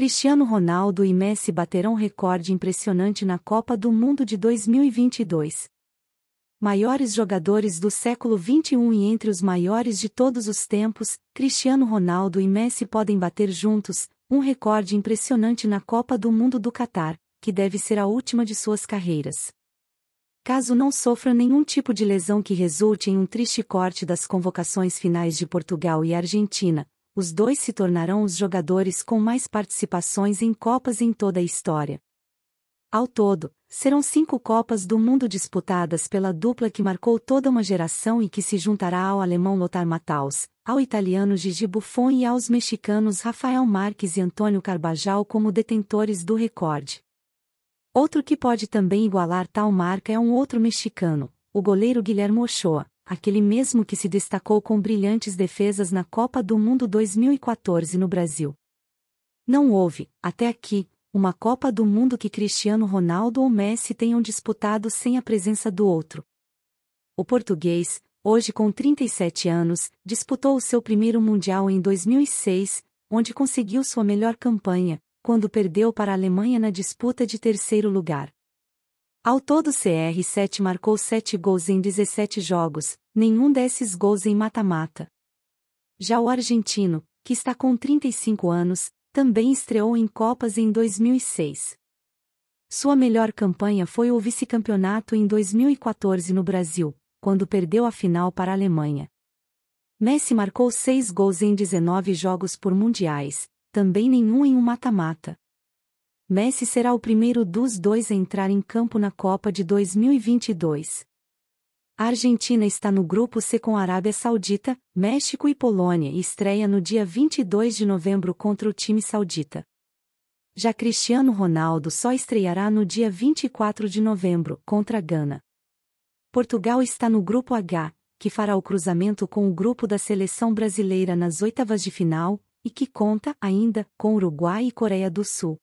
Cristiano Ronaldo e Messi baterão recorde impressionante na Copa do Mundo de 2022. Maiores jogadores do século XXI e entre os maiores de todos os tempos, Cristiano Ronaldo e Messi podem bater juntos um recorde impressionante na Copa do Mundo do Catar, que deve ser a última de suas carreiras. Caso não sofra nenhum tipo de lesão que resulte em um triste corte das convocações finais de Portugal e Argentina, os dois se tornarão os jogadores com mais participações em Copas em toda a história. Ao todo, serão cinco Copas do Mundo disputadas pela dupla que marcou toda uma geração e que se juntará ao alemão Lothar Matthaus, ao italiano Gigi Buffon e aos mexicanos Rafael Marques e Antônio Carbajal como detentores do recorde. Outro que pode também igualar tal marca é um outro mexicano, o goleiro Guilherme Ochoa, aquele mesmo que se destacou com brilhantes defesas na Copa do Mundo 2014 no Brasil. Não houve, até aqui, uma Copa do Mundo que Cristiano Ronaldo ou Messi tenham disputado sem a presença do outro. O português, hoje com 37 anos, disputou o seu primeiro Mundial em 2006, onde conseguiu sua melhor campanha, quando perdeu para a Alemanha na disputa de terceiro lugar. Ao todo CR7 marcou 7 gols em 17 jogos, nenhum desses gols em mata-mata. Já o argentino, que está com 35 anos, também estreou em Copas em 2006. Sua melhor campanha foi o vice-campeonato em 2014 no Brasil, quando perdeu a final para a Alemanha. Messi marcou 6 gols em 19 jogos por mundiais, também nenhum em um mata-mata. Messi será o primeiro dos dois a entrar em campo na Copa de 2022. A Argentina está no grupo C com Arábia Saudita, México e Polônia e estreia no dia 22 de novembro contra o time saudita. Já Cristiano Ronaldo só estreará no dia 24 de novembro contra a Gana. Portugal está no grupo H, que fará o cruzamento com o grupo da seleção brasileira nas oitavas de final, e que conta, ainda, com Uruguai e Coreia do Sul.